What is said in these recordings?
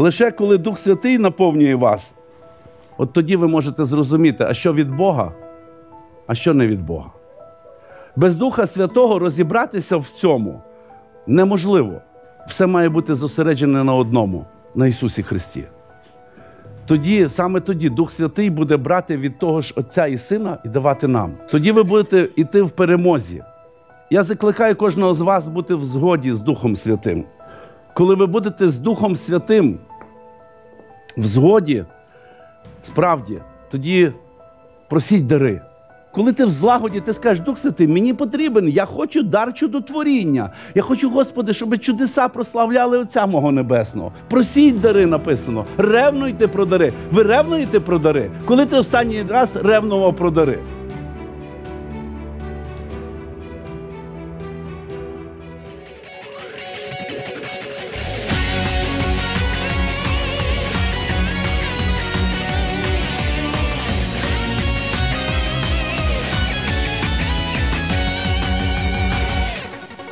Лише коли Дух Святий наповнює вас, от тоді ви можете зрозуміти, а що від Бога, а що не від Бога. Без Духа Святого розібратися в цьому неможливо. Все має бути зосереджене на одному, на Ісусі Христі. Тоді, саме тоді Дух Святий буде брати від того ж Отця і Сина і давати нам. Тоді ви будете йти в перемозі. Я закликаю кожного з вас бути в згоді з Духом Святим. Коли ви будете з Духом Святим, в згоді, справді, тоді просіть дари. Коли ти в злагоді, ти скажеш, Дух Святий, мені потрібен, я хочу дар чудотворіння. Я хочу, Господи, щоб чудеса прославляли Отця Мого Небесного. Просіть дари написано. Ревнуйте про дари. Ви ревнуєте про дари. Коли ти останній раз ревнував про дари?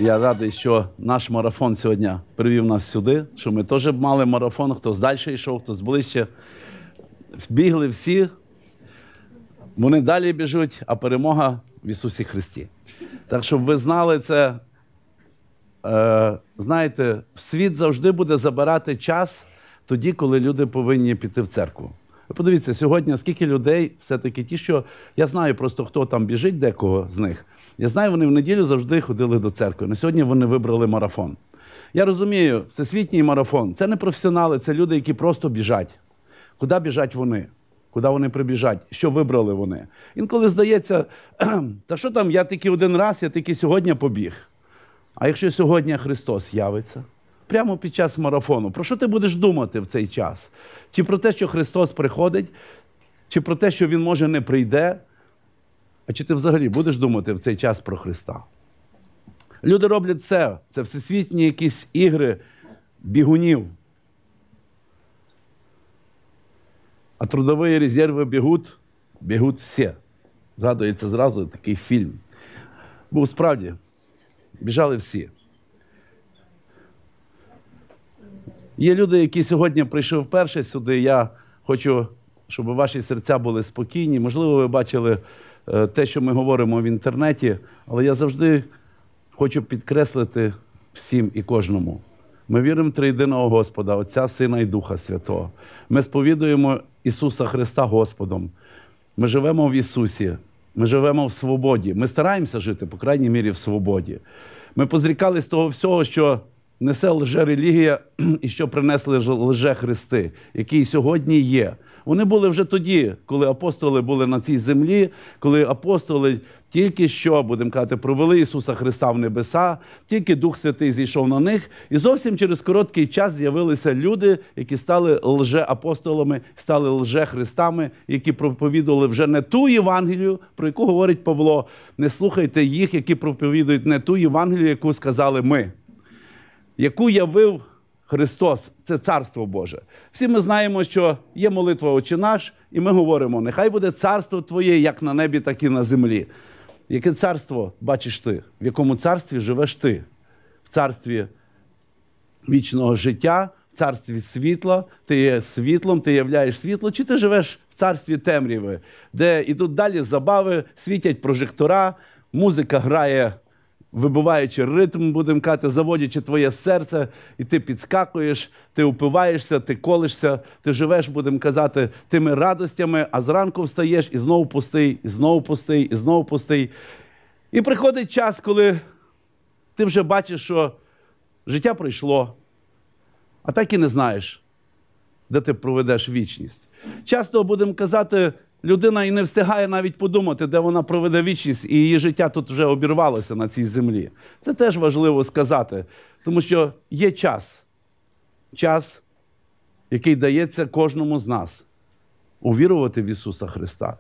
Я радий, що наш марафон сьогодні привів нас сюди, що ми теж мали марафон, хтось далі йшов, хтось ближче. Бігли всі, вони далі біжуть, а перемога в Ісусі Христі. Так, щоб ви знали це, е, знаєте, світ завжди буде забирати час тоді, коли люди повинні піти в церкву. Ви подивіться, сьогодні скільки людей, все-таки ті, що я знаю просто, хто там біжить, декого з них. Я знаю, вони в неділю завжди ходили до церкви. На сьогодні вони вибрали марафон. Я розумію, всесвітній марафон це не професіонали, це люди, які просто біжать. Куди біжать вони? Куди вони прибіжать? Що вибрали вони? Інколи здається, та що там, я тільки один раз, я тільки сьогодні побіг. А якщо сьогодні Христос явиться? Прямо під час марафону, про що ти будеш думати в цей час? Чи про те, що Христос приходить, чи про те, що Він може не прийде, а чи ти взагалі будеш думати в цей час про Христа? Люди роблять все. Це всесвітні якісь ігри бігунів. А трудові резерви бігуть, бігуть всі. Згадується зразу такий фільм. Був справді, біжали всі. Є люди, які сьогодні прийшли вперше сюди. Я хочу, щоб ваші серця були спокійні. Можливо, ви бачили. Е, те, що ми говоримо в інтернеті, але я завжди хочу підкреслити всім і кожному. Ми віримо в Триєдиного Господа, Отця, Сина і Духа Святого. Ми сповідуємо Ісуса Христа Господом. Ми живемо в Ісусі, ми живемо в свободі. Ми стараємося жити, по крайній мірі, в свободі. Ми позрікались того всього, що несе лже-релігія і що принесли лже-христи, які сьогодні є. Вони були вже тоді, коли апостоли були на цій землі, коли апостоли тільки що, будемо казати, провели Ісуса Христа в небеса, тільки Дух Святий зійшов на них, і зовсім через короткий час з'явилися люди, які стали лже-апостолами, стали лжехристами, які проповідували вже не ту Євангелію, про яку говорить Павло. Не слухайте їх, які проповідують не ту Євангелію, яку сказали ми яку явив Христос, це Царство Боже. Всі ми знаємо, що є молитва «Отче наш, і ми говоримо: нехай буде царство Твоє, як на небі, так і на землі. Яке царство бачиш ти? В якому царстві живеш ти? В царстві вічного життя, в царстві світла, ти є світлом, ти являєш світло, чи ти живеш в царстві темряви, де йдуть далі забави, світять прожектора, музика грає вибиваючи ритм, будемо казати, заводячи твоє серце, і ти підскакуєш, ти упиваєшся, ти колишся, ти живеш, будемо казати, тими радостями, а зранку встаєш і знову пустий, і знову пустий, і знову пустий. І приходить час, коли ти вже бачиш, що життя пройшло, а так і не знаєш, де ти проведеш вічність. Часто будемо казати, людина і не встигає навіть подумати, де вона проведе вічність, і її життя тут вже обірвалося на цій землі. Це теж важливо сказати, тому що є час, час, який дається кожному з нас увірувати в Ісуса Христа,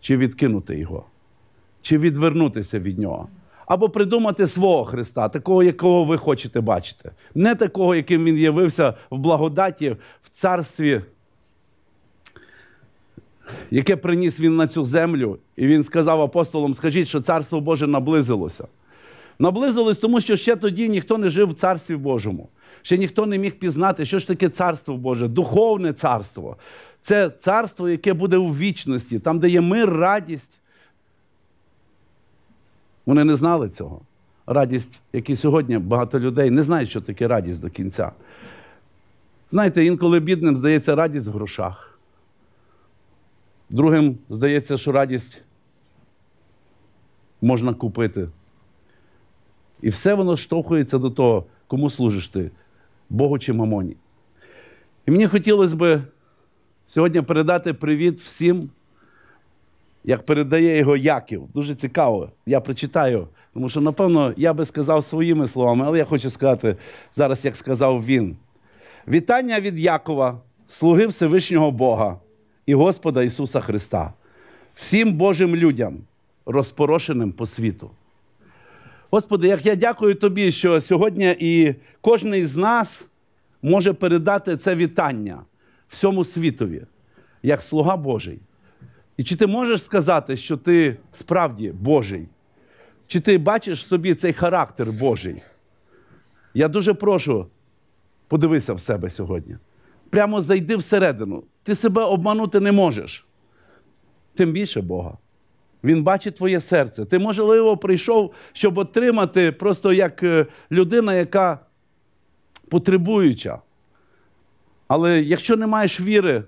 чи відкинути Його, чи відвернутися від Нього. Або придумати свого Христа, такого, якого ви хочете бачити. Не такого, яким він явився в благодаті, в царстві яке приніс він на цю землю, і він сказав апостолам: скажіть, що царство Боже наблизилося. Наблизилось, тому що ще тоді ніхто не жив в царстві Божому, ще ніхто не міг пізнати, що ж таке царство Боже, духовне царство. Це царство, яке буде у вічності, там, де є мир, радість. Вони не знали цього. Радість, як і сьогодні багато людей не знають, що таке радість до кінця. Знаєте, інколи бідним здається радість в грошах. Другим здається, що радість можна купити. І все воно штовхується до того, кому служиш ти, Богу чи мамоні. І мені хотілося би сьогодні передати привіт всім, як передає його Яків. Дуже цікаво. Я прочитаю, тому що, напевно, я би сказав своїми словами, але я хочу сказати зараз, як сказав він. Вітання від Якова, слуги Всевишнього Бога і Господа Ісуса Христа, всім Божим людям, розпорошеним по світу. Господи, як я дякую Тобі, що сьогодні і кожен з нас може передати це вітання всьому світові, як слуга Божий. І чи ти можеш сказати, що ти справді Божий? Чи ти бачиш в собі цей характер Божий? Я дуже прошу, подивися в себе сьогодні прямо зайди всередину. Ти себе обманути не можеш. Тим більше Бога. Він бачить твоє серце. Ти, можливо, прийшов, щоб отримати просто як е, людина, яка потребуюча. Але якщо не маєш віри,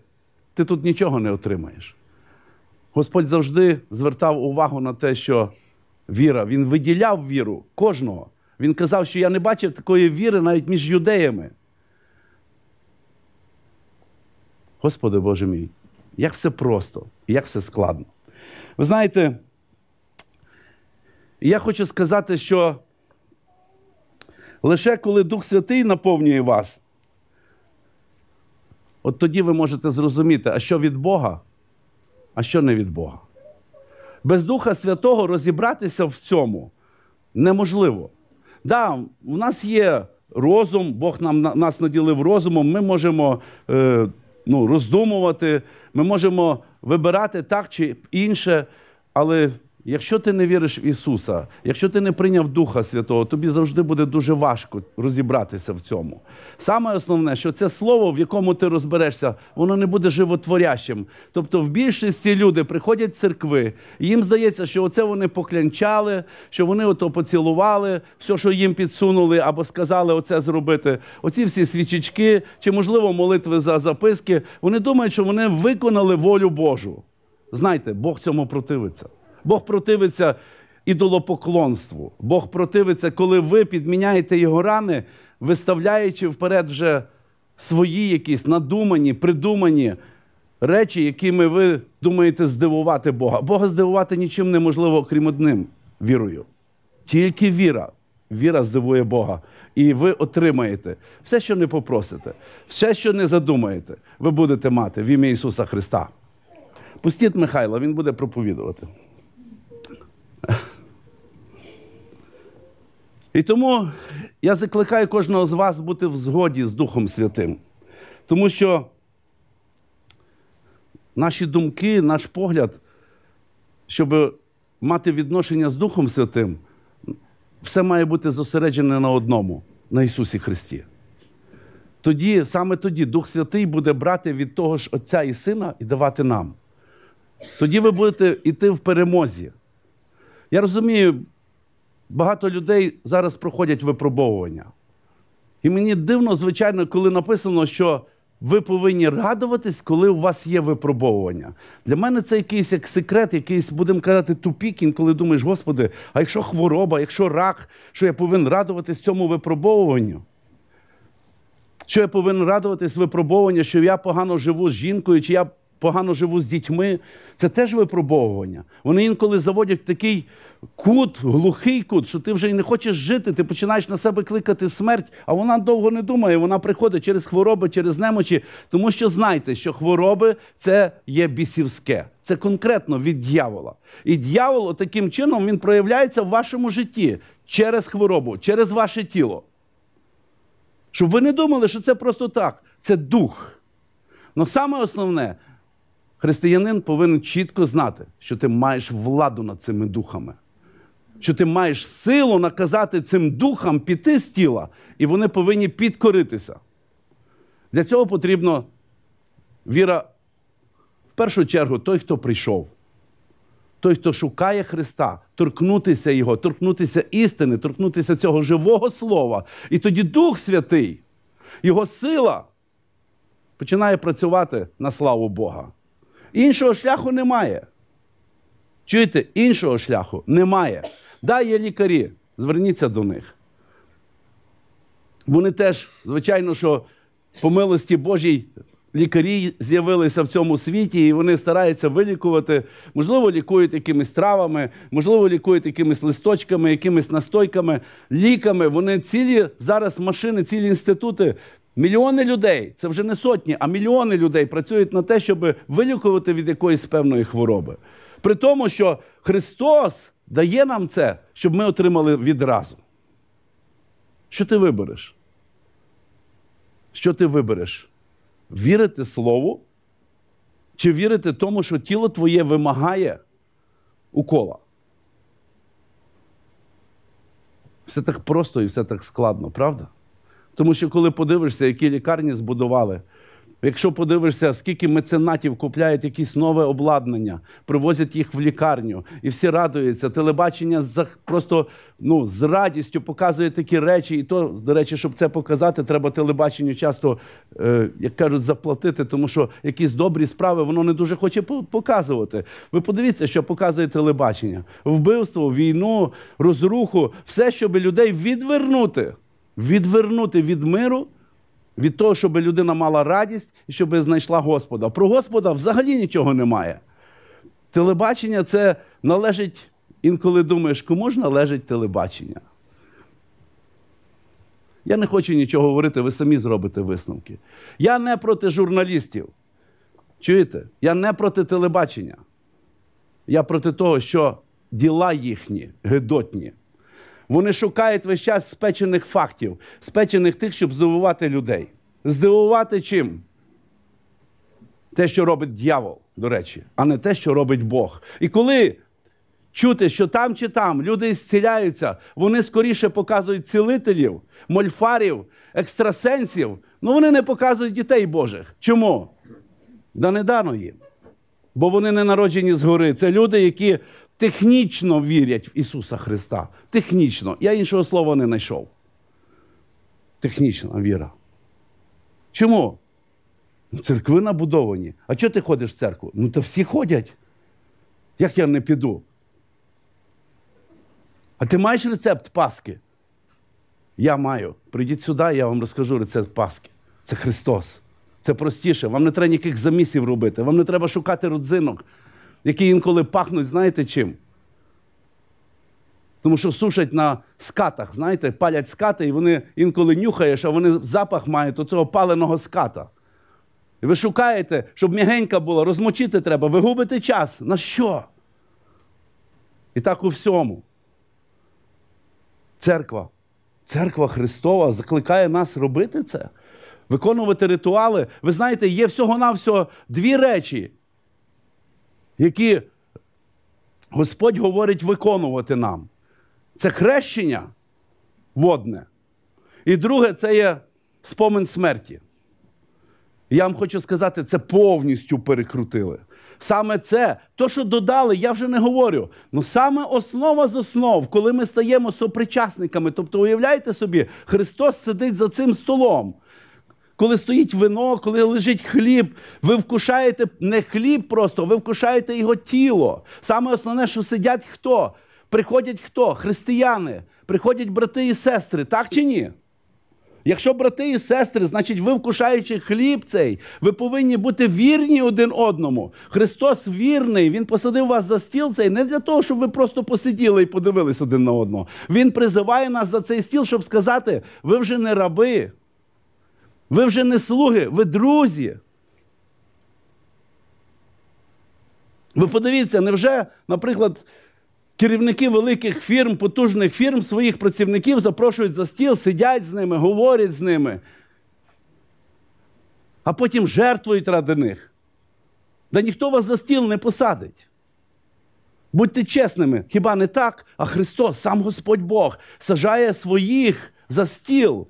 ти тут нічого не отримаєш. Господь завжди звертав увагу на те, що віра, Він виділяв віру кожного. Він казав, що я не бачив такої віри навіть між юдеями. Господи Боже мій, як все просто, як все складно. Ви знаєте, я хочу сказати, що лише коли Дух Святий наповнює вас, от тоді ви можете зрозуміти, а що від Бога, а що не від Бога. Без Духа Святого розібратися в цьому неможливо. Да, в нас є розум, Бог нам, нас наділив розумом, ми можемо е, ну, роздумувати, ми можемо вибирати так чи інше, але Якщо ти не віриш в Ісуса, якщо ти не прийняв Духа Святого, тобі завжди буде дуже важко розібратися в цьому. Саме основне, що це слово, в якому ти розберешся, воно не буде животворящим. Тобто, в більшості люди приходять в церкви, і їм здається, що оце вони поклянчали, що вони ото поцілували, все, що їм підсунули, або сказали оце зробити. Оці всі свічечки, чи, можливо, молитви за записки, вони думають, що вони виконали волю Божу. Знайте, Бог цьому противиться. Бог противиться ідолопоклонству. Бог противиться, коли ви підміняєте його рани, виставляючи вперед вже свої якісь надумані, придумані речі, якими ви думаєте здивувати Бога. Бога здивувати нічим неможливо, окрім одним вірою. Тільки віра. Віра здивує Бога. І ви отримаєте все, що не попросите, все, що не задумаєте, ви будете мати в ім'я Ісуса Христа. Пустіть Михайла, він буде проповідувати. І тому я закликаю кожного з вас бути в згоді з Духом Святим, тому що наші думки, наш погляд, щоб мати відношення з Духом Святим, все має бути зосереджене на одному, на Ісусі Христі. Тоді, саме тоді Дух Святий буде брати від того ж Отця і Сина і давати нам. Тоді ви будете йти в перемозі. Я розумію, багато людей зараз проходять випробовування. І мені дивно, звичайно, коли написано, що ви повинні радуватись, коли у вас є випробовування. Для мене це якийсь як секрет, якийсь, будемо казати, тупікін, коли думаєш, Господи, а якщо хвороба, якщо рак, що я повинен радуватись цьому випробовуванню? Що я повинен радуватись випробовуванню, що я погано живу з жінкою, чи я погано живу з дітьми. Це теж випробовування. Вони інколи заводять в такий кут, глухий кут, що ти вже й не хочеш жити. Ти починаєш на себе кликати смерть, а вона довго не думає. Вона приходить через хвороби, через немочі, тому що знайте, що хвороби це є бісівське. Це конкретно від дьявола. І дьявол таким чином він проявляється в вашому житті через хворобу, через ваше тіло. Щоб ви не думали, що це просто так. Це дух. Але саме основне Християнин повинен чітко знати, що ти маєш владу над цими духами, що ти маєш силу наказати цим духам піти з тіла, і вони повинні підкоритися. Для цього потрібно віра в першу чергу той, хто прийшов, той, хто шукає Христа, торкнутися Його, торкнутися істини, торкнутися цього живого слова. І тоді Дух Святий, Його сила починає працювати на славу Бога. Іншого шляху немає. Чуєте, іншого шляху немає. Да, є лікарі, зверніться до них. Вони теж, звичайно, що по милості Божій лікарі з'явилися в цьому світі, і вони стараються вилікувати, можливо, лікують якимись травами, можливо, лікують якимись листочками, якимись настойками, ліками. Вони цілі зараз машини, цілі інститути Мільйони людей, це вже не сотні, а мільйони людей працюють на те, щоб вилікувати від якоїсь певної хвороби. При тому, що Христос дає нам це, щоб ми отримали відразу. Що ти вибереш? Що ти вибереш? Вірити Слову? Чи вірити тому, що тіло твоє вимагає укола? Все так просто і все так складно, правда? Тому що, коли подивишся, які лікарні збудували, якщо подивишся, скільки меценатів купляють якісь нове обладнання, привозять їх в лікарню, і всі радуються, телебачення просто ну, з радістю показує такі речі. І то, до речі, щоб це показати, треба телебаченню часто, е, як кажуть, заплатити, тому що якісь добрі справи воно не дуже хоче показувати. Ви подивіться, що показує телебачення: вбивство, війну, розруху, все, щоб людей відвернути відвернути від миру, від того, щоб людина мала радість і щоб знайшла Господа. Про Господа взагалі нічого немає. Телебачення це належить, інколи думаєш, кому ж належить телебачення. Я не хочу нічого говорити, ви самі зробите висновки. Я не проти журналістів. Чуєте? Я не проти телебачення. Я проти того, що діла їхні гидотні. Вони шукають весь час спечених фактів, спечених тих, щоб здивувати людей. Здивувати чим? Те, що робить дьявол, до речі, а не те, що робить Бог. І коли чути, що там чи там люди зціляються, вони скоріше показують цілителів, мольфарів, екстрасенсів, ну вони не показують дітей Божих. Чому? Да не дано їм. Бо вони не народжені згори. Це люди, які технічно вірять в Ісуса Христа. Технічно. Я іншого слова не знайшов. Технічна віра. Чому? Церкви набудовані. А чого ти ходиш в церкву? Ну то всі ходять. Як я не піду? А ти маєш рецепт Паски? Я маю. Прийдіть сюди, я вам розкажу рецепт Паски. Це Христос. Це простіше. Вам не треба ніяких замісів робити. Вам не треба шукати родзинок які інколи пахнуть, знаєте чим? Тому що сушать на скатах, знаєте, палять скати, і вони інколи нюхаєш, а вони запах мають цього паленого ската. І ви шукаєте, щоб м'ягенька була, розмочити треба, ви час. На що? І так у всьому. Церква. Церква Христова закликає нас робити це, виконувати ритуали. Ви знаєте, є всього-навсього дві речі, які Господь говорить виконувати нам. Це хрещення водне. І друге, це є спомин смерті. Я вам хочу сказати, це повністю перекрутили. Саме це, то, що додали, я вже не говорю. Ну саме основа з основ, коли ми стаємо сопричасниками, тобто, уявляєте собі, Христос сидить за цим столом коли стоїть вино, коли лежить хліб, ви вкушаєте не хліб просто, ви вкушаєте його тіло. Саме основне, що сидять хто? Приходять хто? Християни, приходять брати і сестри, так чи ні? Якщо брати і сестри, значить, ви вкушаючи хліб цей, ви повинні бути вірні один одному. Христос вірний, Він посадив вас за стіл цей не для того, щоб ви просто посиділи і подивились один на одного. Він призиває нас за цей стіл, щоб сказати, ви вже не раби. Ви вже не слуги, ви друзі. Ви подивіться, невже, наприклад, керівники великих фірм, потужних фірм своїх працівників запрошують за стіл, сидять з ними, говорять з ними, а потім жертвують ради них. Да ніхто вас за стіл не посадить. Будьте чесними, хіба не так? А Христос, сам Господь Бог, сажає своїх за стіл.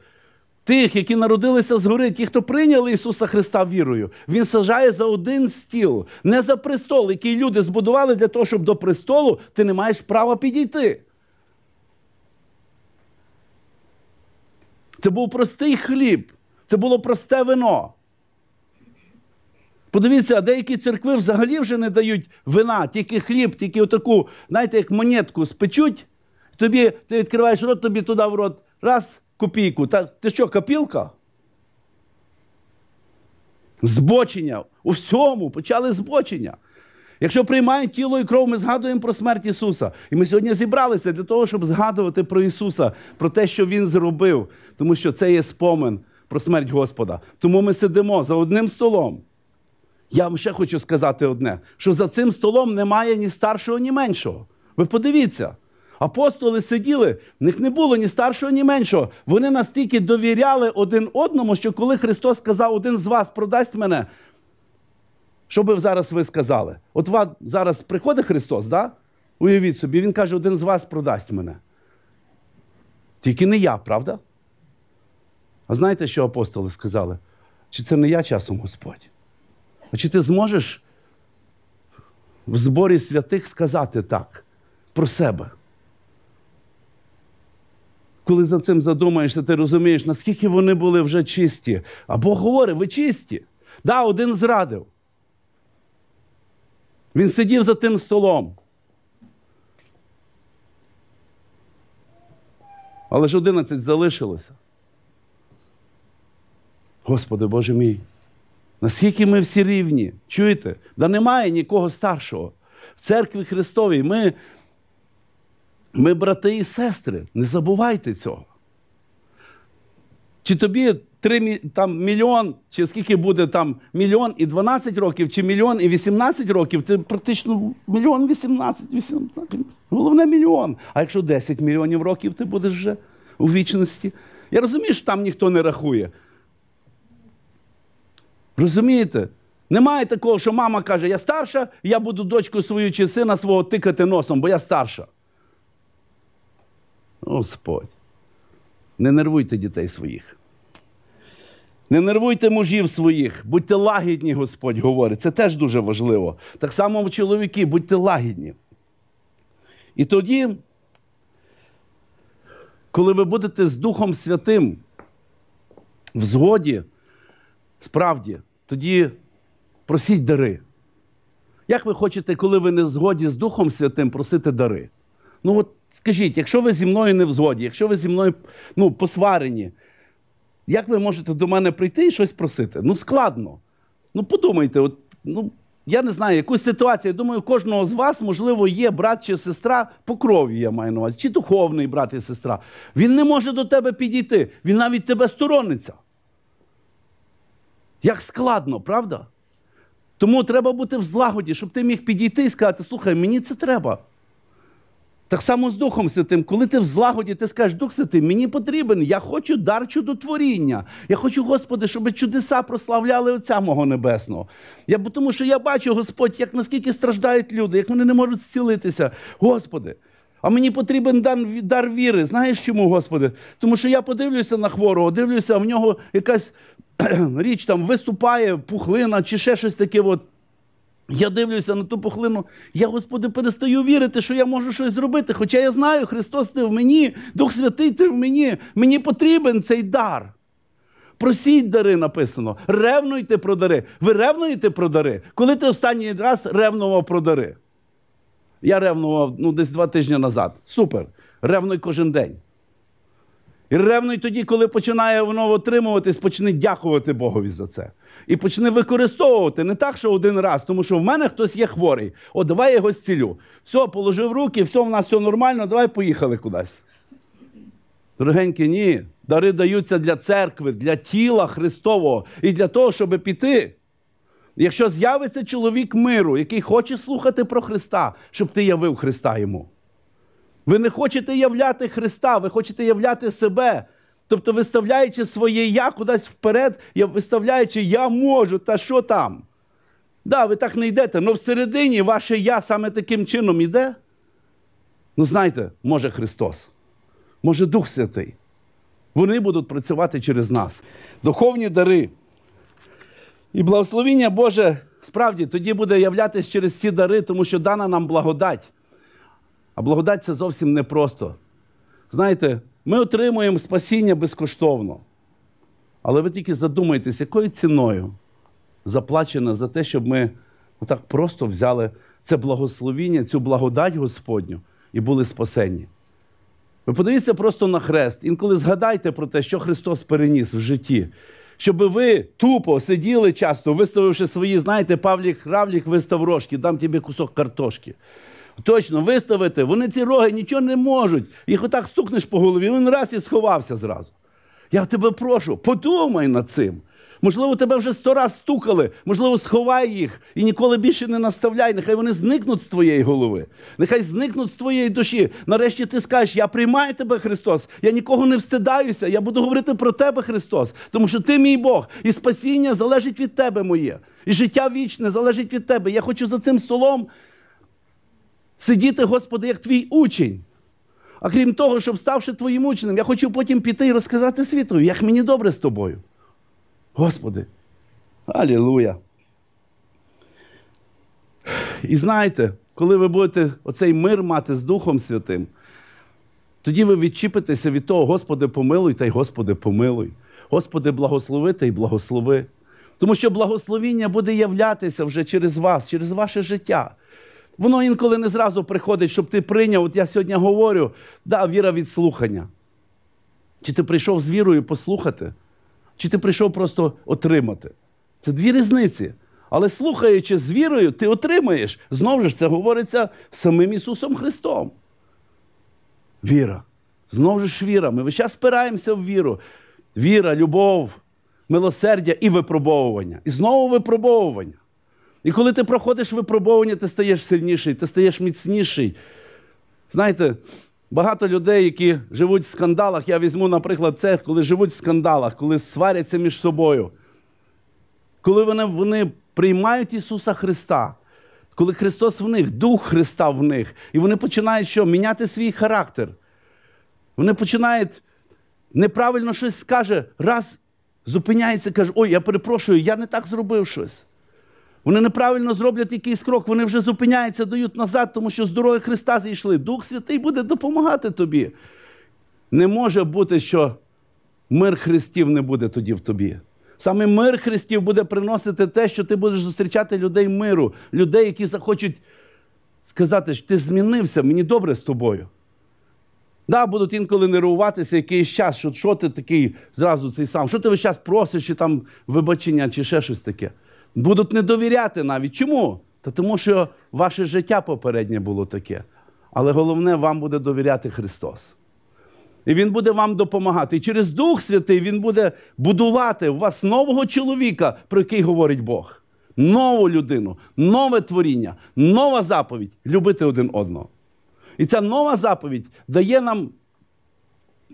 Тих, які народилися згори, ті, хто прийняли Ісуса Христа вірою, Він сажає за один стіл, не за престол, який люди збудували для того, щоб до престолу ти не маєш права підійти. Це був простий хліб, це було просте вино. Подивіться, а деякі церкви взагалі вже не дають вина, тільки хліб, тільки отаку, знаєте, як монетку спечуть, тобі ти відкриваєш рот, тобі туди в рот раз копійку. Та ти що, копілка? Збочення. У всьому почали збочення. Якщо приймають тіло і кров, ми згадуємо про смерть Ісуса. І ми сьогодні зібралися для того, щоб згадувати про Ісуса, про те, що Він зробив, тому що це є спомин про смерть Господа. Тому ми сидимо за одним столом. Я вам ще хочу сказати одне: що за цим столом немає ні старшого, ні меншого. Ви подивіться, Апостоли сиділи, в них не було ні старшого, ні меншого. Вони настільки довіряли один одному, що коли Христос сказав, один з вас продасть мене, що би зараз ви сказали? От вас зараз приходить Христос, да? уявіть собі, Він каже, один з вас продасть мене. Тільки не я, правда? А знаєте, що апостоли сказали? Чи це не я часом Господь? А чи ти зможеш в зборі святих сказати так про себе? коли за цим задумаєшся, ти розумієш, наскільки вони були вже чисті. А Бог говорить, ви чисті. Да, один зрадив. Він сидів за тим столом. Але ж 11 залишилося. Господи Боже мій, наскільки ми всі рівні, чуєте? Да немає нікого старшого. В церкві Христовій ми ми, брати і сестри, не забувайте цього. Чи тобі 3, там, мільйон, чи скільки буде там мільйон і 12 років, чи мільйон і 18 років, ти практично мільйон 18, 18, головне мільйон. А якщо 10 мільйонів років ти будеш вже у вічності? Я розумію, що там ніхто не рахує. Розумієте? Немає такого, що мама каже, я старша, я буду дочку свою чи сина свого тикати носом, бо я старша. Господь. Не нервуйте дітей своїх. Не нервуйте мужів своїх, будьте лагідні, Господь говорить. Це теж дуже важливо. Так само, чоловіки, будьте лагідні. І тоді, коли ви будете з Духом Святим в згоді, справді, тоді просіть дари. Як ви хочете, коли ви не згоді з Духом Святим, просити дари? Ну от скажіть, якщо ви зі мною не в згоді, якщо ви зі мною ну, посварені, як ви можете до мене прийти і щось просити? Ну, складно. Ну, подумайте, от, ну, я не знаю, якусь ситуацію. Я думаю, кожного з вас, можливо, є брат чи сестра по крові, я маю на увазі, чи духовний брат і сестра. Він не може до тебе підійти, він навіть тебе сторониться. Як складно, правда? Тому треба бути в злагоді, щоб ти міг підійти і сказати, слухай, мені це треба. Так само з Духом Святим, коли ти в злагоді, ти скажеш, Дух Святий, мені потрібен, я хочу дар чудотворіння. Я хочу, Господи, щоб чудеса прославляли Отця Мого Небесного. Я, Тому що я бачу, Господь, як наскільки страждають люди, як вони не можуть зцілитися. Господи, а мені потрібен дар, дар віри. Знаєш чому, Господи? Тому що я подивлюся на хворого, дивлюся, а в нього якась річ там виступає, пухлина чи ще щось таке. от. Я дивлюся на ту пухлину, я, Господи, перестаю вірити, що я можу щось зробити. Хоча я знаю, Христос ти в мені, Дух Святий ти в мені. Мені потрібен цей дар. Просіть дари написано. Ревнуйте про дари. Ви ревнуєте про дари? Коли ти останній раз ревнував про дари? Я ревнував ну, десь два тижні назад. Супер. Ревнуй кожен день. І ревно і тоді, коли починає воно отримуватись, почне дякувати Богові за це. І почне використовувати не так, що один раз, тому що в мене хтось є хворий. О, давай я його зцілю. Все, положив руки, все, в нас все нормально, давай поїхали кудись. Дорогенькі, ні. Дари даються для церкви, для тіла Христового і для того, щоб піти. Якщо з'явиться чоловік миру, який хоче слухати про Христа, щоб ти явив Христа йому. Ви не хочете являти Христа, ви хочете являти себе. Тобто, виставляючи своє я кудись вперед, виставляючи Я можу, та що там? Да, ви так не йдете, але всередині ваше я саме таким чином іде? Ну, знаєте, може Христос, може Дух Святий. Вони будуть працювати через нас. Духовні дари. І благословіння Боже справді тоді буде являтися через ці дари, тому що дана нам благодать. А благодать це зовсім не просто. Знаєте, ми отримуємо спасіння безкоштовно. Але ви тільки задумайтесь, якою ціною заплачено за те, щоб ми отак просто взяли це благословіння, цю благодать Господню і були спасені. Ви подивіться просто на хрест. Інколи згадайте про те, що Христос переніс в житті. Щоб ви тупо сиділи часто, виставивши свої, знаєте, павлік равлік вистав рожки, дам тобі кусок картошки точно виставити, вони ці роги нічого не можуть. Їх отак стукнеш по голові, він раз і сховався зразу. Я тебе прошу, подумай над цим. Можливо, тебе вже сто раз стукали, можливо, сховай їх і ніколи більше не наставляй. Нехай вони зникнуть з твоєї голови, нехай зникнуть з твоєї душі. Нарешті ти скажеш, я приймаю тебе, Христос, я нікого не встидаюся, я буду говорити про тебе, Христос, тому що ти мій Бог, і спасіння залежить від тебе моє, і життя вічне залежить від тебе. Я хочу за цим столом сидіти, Господи, як твій учень. А крім того, щоб ставши твоїм ученим, я хочу потім піти і розказати світу, як мені добре з тобою. Господи, Алілуя! І знаєте, коли ви будете оцей мир мати з Духом Святим, тоді ви відчіпитеся від того, Господи, помилуй та й Господи, помилуй. Господи, благослови та й благослови. Тому що благословіння буде являтися вже через вас, через ваше життя. Воно інколи не зразу приходить, щоб ти прийняв, от я сьогодні говорю, да, віра від слухання. Чи ти прийшов з вірою послухати, чи ти прийшов просто отримати. Це дві різниці. Але слухаючи з вірою, ти отримаєш. Знову ж це говориться самим Ісусом Христом. Віра. Знову ж віра. Ми весь час спираємося в віру. Віра, любов, милосердя і випробовування. І знову випробовування. І коли ти проходиш випробування, ти стаєш сильніший, ти стаєш міцніший. Знаєте, багато людей, які живуть в скандалах, я візьму, наприклад, це, коли живуть в скандалах, коли сваряться між собою, коли вони, вони приймають Ісуса Христа. Коли Христос в них, Дух Христа в них, і вони починають що? Міняти свій характер. Вони починають неправильно щось скаже, раз зупиняється, каже, ой, я перепрошую, я не так зробив щось. Вони неправильно зроблять якийсь крок, вони вже зупиняються, дають назад, тому що здоров'я Христа зійшли. Дух Святий буде допомагати тобі. Не може бути, що мир Христів не буде тоді в тобі. Саме мир Христів буде приносити те, що ти будеш зустрічати людей миру, людей, які захочуть сказати, що ти змінився, мені добре з тобою. Да, будуть інколи нервуватися якийсь час, що що ти такий зразу цей сам, що ти весь час просиш, чи там вибачення, чи ще щось таке будуть не довіряти навіть. Чому? Та тому що ваше життя попереднє було таке. Але головне, вам буде довіряти Христос. І Він буде вам допомагати. І через Дух Святий Він буде будувати у вас нового чоловіка, про який говорить Бог, нову людину, нове творіння, нова заповідь любити один одного. І ця нова заповідь дає нам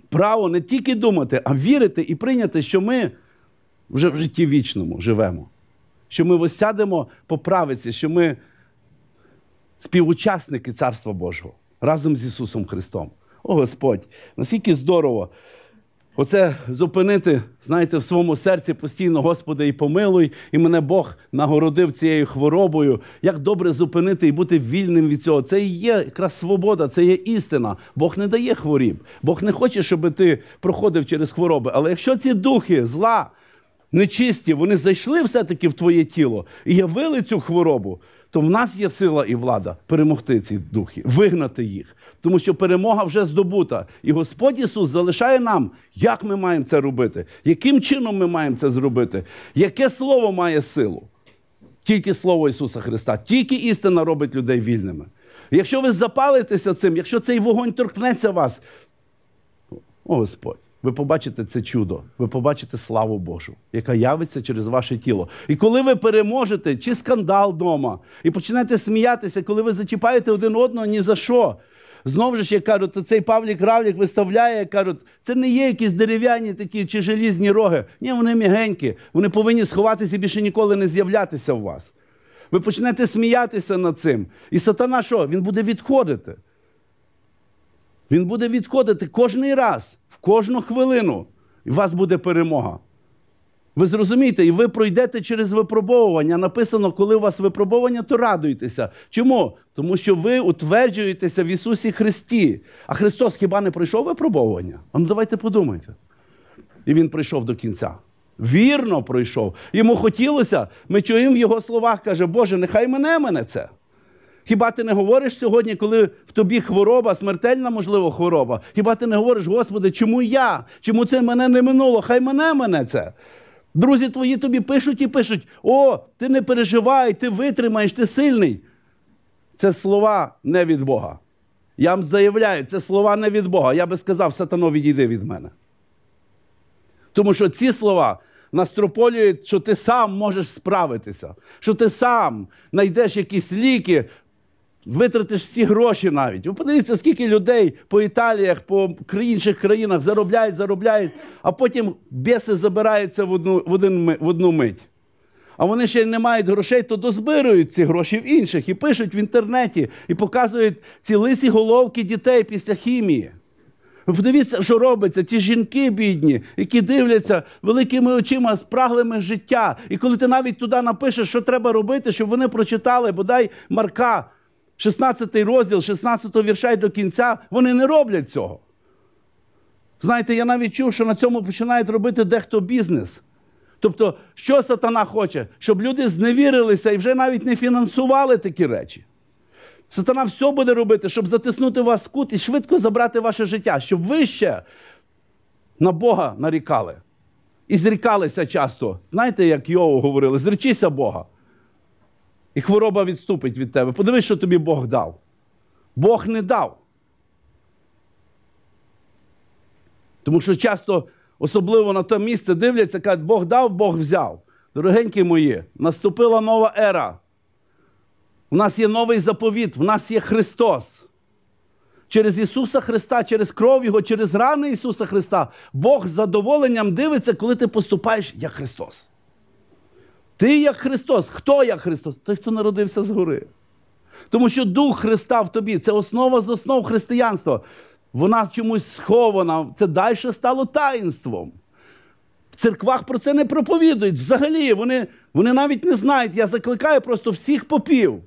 право не тільки думати, а вірити і прийняти, що ми вже в житті вічному живемо що ми осядемо по правиці, що ми співучасники Царства Божого разом з Ісусом Христом. О Господь, наскільки здорово! Оце зупинити, знаєте, в своєму серці постійно, Господи, і помилуй, і мене Бог нагородив цією хворобою. Як добре зупинити і бути вільним від цього? Це і є якраз свобода, це є істина. Бог не дає хворіб. Бог не хоче, щоб ти проходив через хвороби. Але якщо ці духи зла, нечисті, вони зайшли все-таки в твоє тіло і явили цю хворобу, то в нас є сила і влада перемогти ці духи, вигнати їх. Тому що перемога вже здобута. І Господь Ісус залишає нам, як ми маємо це робити, яким чином ми маємо це зробити, яке слово має силу. Тільки Слово Ісуса Христа, тільки істина робить людей вільними. Якщо ви запалитеся цим, якщо цей вогонь торкнеться вас, о Господь ви побачите це чудо, ви побачите славу Божу, яка явиться через ваше тіло. І коли ви переможете, чи скандал вдома, і починаєте сміятися, коли ви зачіпаєте один одного ні за що. Знову ж, як кажуть, цей Павлік Равлік виставляє, кажуть, це не є якісь дерев'яні такі чи желізні роги. Ні, вони мігенькі, вони повинні сховатися і більше ніколи не з'являтися в вас. Ви почнете сміятися над цим. І сатана що? Він буде відходити. Він буде відходити кожний раз, в кожну хвилину, і у вас буде перемога. Ви зрозумієте, і ви пройдете через випробовування. Написано, коли у вас випробовування, то радуйтеся. Чому? Тому що ви утверджуєтеся в Ісусі Христі. А Христос хіба не пройшов випробовування? А ну давайте подумайте. І Він прийшов до кінця. Вірно пройшов. Йому хотілося, ми чуємо в його словах, каже, Боже, нехай мене мене це. Хіба ти не говориш сьогодні, коли в тобі хвороба, смертельна, можливо, хвороба? Хіба ти не говориш, Господи, чому я? Чому це мене не минуло? Хай мене мене це. Друзі твої тобі пишуть і пишуть: О, ти не переживай, ти витримаєш, ти сильний. Це слова не від Бога. Я вам заявляю, це слова не від Бога. Я би сказав, сатано, відійди від мене. Тому що ці слова настрополюють, що ти сам можеш справитися, що ти сам знайдеш якісь ліки, Витратиш всі гроші навіть. Ви подивіться, скільки людей по Італіях, по інших країнах заробляють, заробляють, а потім біси забираються в одну в, один, в одну мить. А вони ще не мають грошей, то дозбирують ці гроші в інших і пишуть в інтернеті, і показують ці лисі головки дітей після хімії. Ви подивіться, що робиться, ці жінки бідні, які дивляться великими очима, спраглими життя. І коли ти навіть туди напишеш, що треба робити, щоб вони прочитали бодай Марка. 16 розділ, 16 вірша й до кінця, вони не роблять цього. Знаєте, я навіть чув, що на цьому починають робити дехто бізнес. Тобто, що сатана хоче, щоб люди зневірилися і вже навіть не фінансували такі речі. Сатана все буде робити, щоб затиснути вас в кут і швидко забрати ваше життя, щоб ви ще на Бога нарікали. І зрікалися часто. Знаєте, як Йову говорили, зречися Бога. І хвороба відступить від тебе. Подивись, що тобі Бог дав. Бог не дав. Тому що часто, особливо на те місце дивляться, кажуть, Бог дав, Бог взяв. Дорогенькі мої, наступила нова ера. У нас є новий заповіт, в нас є Христос. Через Ісуса Христа, через кров Його, через рани Ісуса Христа, Бог з задоволенням дивиться, коли ти поступаєш як Христос. Ти як Христос. Хто як Христос? Той, хто народився згори. Тому що Дух Христа в тобі це основа з основ християнства. Вона чомусь схована, це далі стало таїнством. В церквах про це не проповідують. Взагалі, вони вони навіть не знають. Я закликаю просто всіх попів.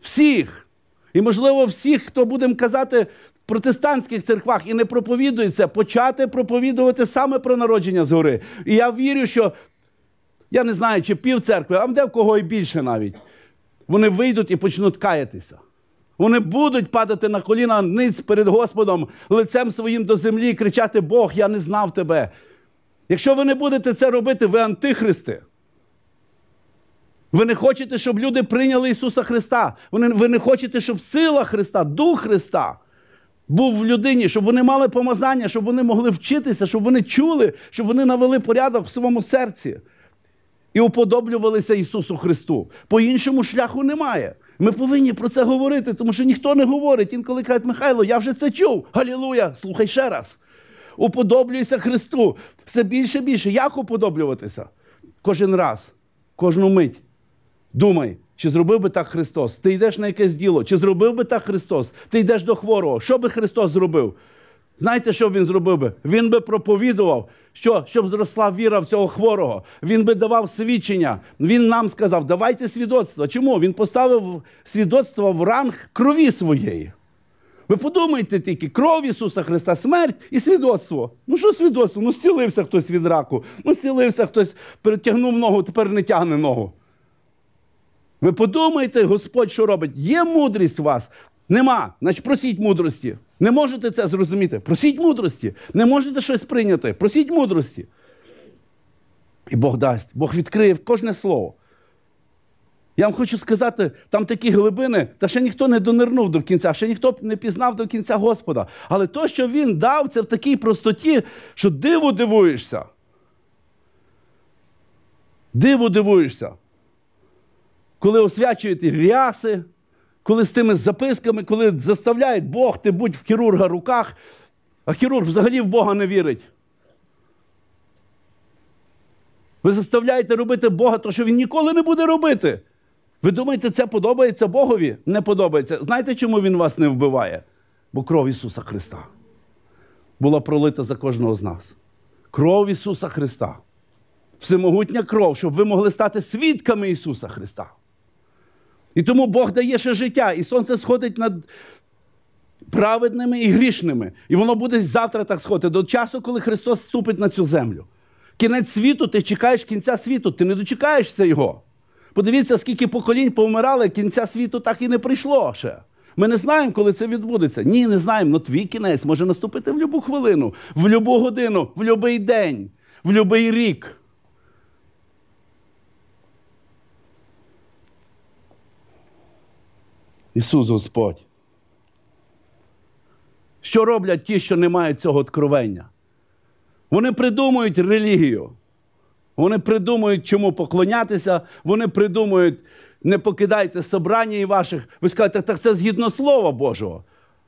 Всіх. І, можливо, всіх, хто будемо казати в протестантських церквах і не проповідується, почати проповідувати саме про народження згори. І я вірю, що я не знаю, чи пів церкви, а де в кого і більше навіть. Вони вийдуть і почнуть каятися. Вони будуть падати на коліна ниць перед Господом, лицем своїм до землі, і кричати Бог, я не знав тебе. Якщо ви не будете це робити, ви антихристи. Ви не хочете, щоб люди прийняли Ісуса Христа. Ви не хочете, щоб сила Христа, Дух Христа був в людині, щоб вони мали помазання, щоб вони могли вчитися, щоб вони чули, щоб вони навели порядок в своєму серці і уподоблювалися Ісусу Христу. По іншому шляху немає. Ми повинні про це говорити, тому що ніхто не говорить. Інколи кажуть, Михайло, я вже це чув. Галілуя! Слухай ще раз. Уподоблюйся Христу. Все більше і більше. Як уподоблюватися? Кожен раз, кожну мить. Думай, чи зробив би так Христос? Ти йдеш на якесь діло, чи зробив би так Христос? Ти йдеш до хворого. Що би Христос зробив? Знаєте, що він зробив би? Він би проповідував. Що? Щоб зросла віра в цього хворого. Він би давав свідчення. Він нам сказав, давайте свідоцтво. Чому? Він поставив свідоцтво в ранг крові своєї. Ви подумайте тільки, кров Ісуса Христа, смерть і свідоцтво. Ну що свідоцтво? Ну, зцілився хтось від раку, ну зцілився хтось, перетягнув ногу, тепер не тягне ногу. Ви подумайте, Господь, що робить? Є мудрість у вас? Нема. Значить, просіть мудрості. Не можете це зрозуміти. Просіть мудрості. Не можете щось прийняти. Просіть мудрості. І Бог дасть, Бог відкриє кожне слово. Я вам хочу сказати, там такі глибини, та ще ніхто не донирнув до кінця, ще ніхто не пізнав до кінця Господа. Але то, що він дав, це в такій простоті, що диву дивуєшся. Диву дивуєшся. Коли освячуєте ряси коли з тими записками, коли заставляють Бог, ти будь в хірурга руках, а хірург взагалі в Бога не вірить. Ви заставляєте робити Бога, то що він ніколи не буде робити. Ви думаєте, це подобається Богові? Не подобається. Знаєте, чому Він вас не вбиває? Бо кров Ісуса Христа була пролита за кожного з нас. Кров Ісуса Христа. Всемогутня кров, щоб ви могли стати свідками Ісуса Христа. І тому Бог дає ще життя, і сонце сходить над праведними і грішними. І воно буде завтра так сходити до часу, коли Христос ступить на цю землю. Кінець світу, ти чекаєш кінця світу, ти не дочекаєшся його. Подивіться, скільки поколінь повмирали, кінця світу так і не прийшло ще. Ми не знаємо, коли це відбудеться. Ні, не знаємо. але твій кінець може наступити в будь-яку хвилину, в будь-яку годину, в будь-який день, в будь-який рік. Ісус Господь. Що роблять ті, що не мають цього откровення? Вони придумують релігію. Вони придумують, чому поклонятися, вони придумують, не покидайте собрання і ваших. Ви скажете, так це згідно Слова Божого.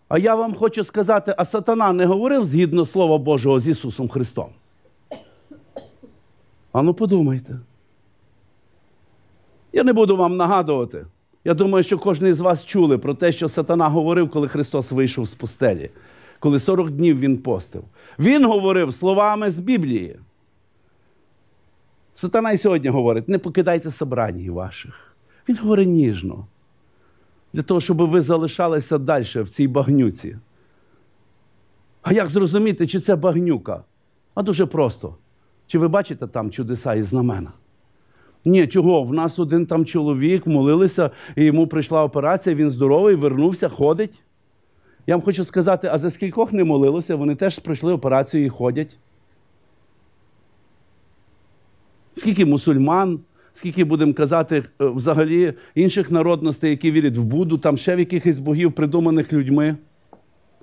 А я вам хочу сказати, а сатана не говорив згідно Слова Божого з Ісусом Христом. А ну подумайте. Я не буду вам нагадувати. Я думаю, що кожен із вас чули про те, що Сатана говорив, коли Христос вийшов з пустелі, коли 40 днів Він постив. Він говорив словами з Біблії. Сатана і сьогодні говорить: не покидайте собраній ваших. Він говорить ніжно. Для того, щоб ви залишалися далі в цій багнюці. А як зрозуміти, чи це багнюка? А дуже просто. Чи ви бачите там чудеса і знамена? Ні, чого? В нас один там чоловік молилися, і йому прийшла операція, він здоровий, вернувся, ходить. Я вам хочу сказати, а за скількох не молилося, вони теж пройшли операцію і ходять. Скільки мусульман, скільки будемо казати, е, взагалі інших народностей, які вірять в Буду, там ще в якихось богів, придуманих людьми.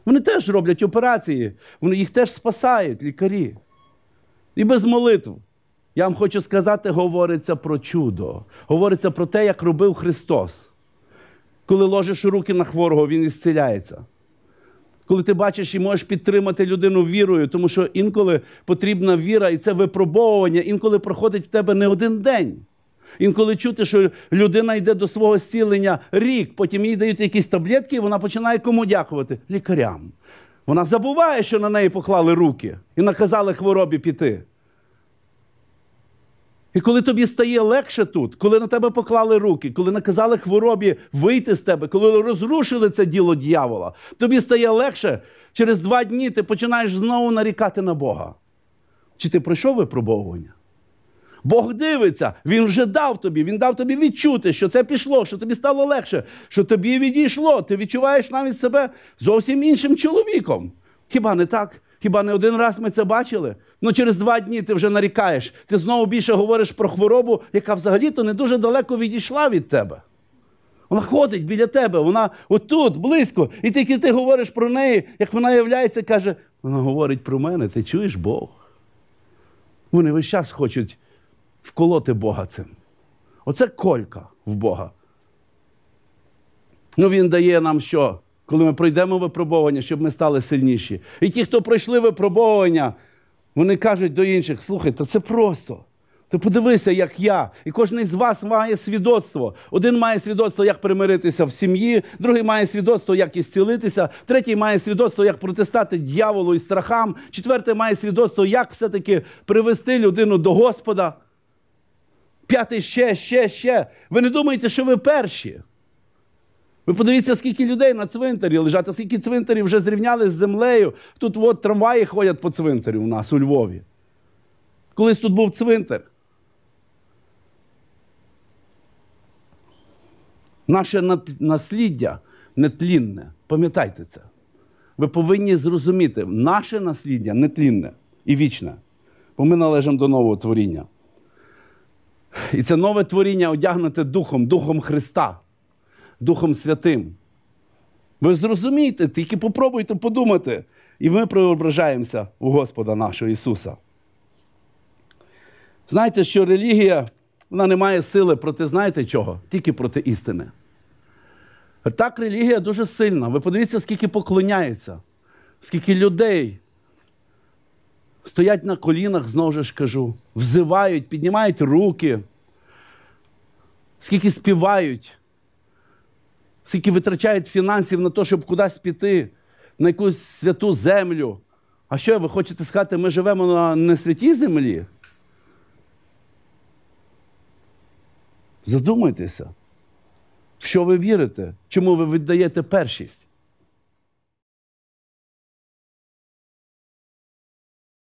Вони теж роблять операції, вони їх теж спасають, лікарі. І без молитв. Я вам хочу сказати, говориться про чудо, говориться про те, як робив Христос. Коли ложиш руки на хворого, Він ісціляється. Коли ти бачиш і можеш підтримати людину вірою, тому що інколи потрібна віра, і це випробовування, інколи проходить в тебе не один день. Інколи чути, що людина йде до свого зцілення рік, потім їй дають якісь таблетки, і вона починає кому дякувати лікарям. Вона забуває, що на неї поклали руки і наказали хворобі піти. І коли тобі стає легше тут, коли на тебе поклали руки, коли наказали хворобі вийти з тебе, коли розрушили це діло дьявола, тобі стає легше, через два дні ти починаєш знову нарікати на Бога. Чи ти пройшов випробовування? Бог дивиться, Він вже дав тобі, Він дав тобі відчути, що це пішло, що тобі стало легше, що тобі відійшло. Ти відчуваєш навіть себе зовсім іншим чоловіком. Хіба не так? Хіба не один раз ми це бачили? Ну через два дні ти вже нарікаєш. Ти знову більше говориш про хворобу, яка взагалі-то не дуже далеко відійшла від тебе. Вона ходить біля тебе, вона отут, близько. І тільки ти говориш про неї, як вона являється, каже: вона говорить про мене, ти чуєш Бог. Вони весь час хочуть вколоти Бога цим. Оце колька в Бога. Ну він дає нам що? Коли ми пройдемо випробування, щоб ми стали сильніші. І ті, хто пройшли випробування, вони кажуть до інших, слухайте, це просто. Ти подивися, як я. І кожен з вас має свідоцтво. Один має свідоцтво, як примиритися в сім'ї, другий має свідоцтво, як ісцілитися, третій має свідоцтво, як протистати дьяволу і страхам, четвертий має свідоцтво, як все-таки привести людину до Господа. П'ятий ще, ще, ще. Ви не думаєте, що ви перші. Ви подивіться, скільки людей на цвинтарі лежать, а скільки цвинтарів вже зрівняли з землею. Тут от трамваї ходять по цвинтарі у нас у Львові. Колись тут був цвинтар. Наше насліддя нетлінне. Пам'ятайте це. Ви повинні зрозуміти, наше насліддя нетлінне і вічне. Бо ми належимо до нового творіння. І це нове творіння одягнете Духом, Духом Христа. Духом Святим. Ви зрозумієте, тільки попробуйте подумати, і ми преображаємося у Господа нашого Ісуса. Знаєте, що релігія вона не має сили проти, знаєте чого? Тільки проти істини. Так, релігія дуже сильна. Ви подивіться, скільки поклоняється, скільки людей стоять на колінах, знову ж кажу, взивають, піднімають руки, скільки співають скільки витрачають фінансів на те, щоб кудись піти, на якусь святу землю. А що ви хочете сказати, ми живемо на несвятій землі? Задумайтеся, в що ви вірите, чому ви віддаєте першість?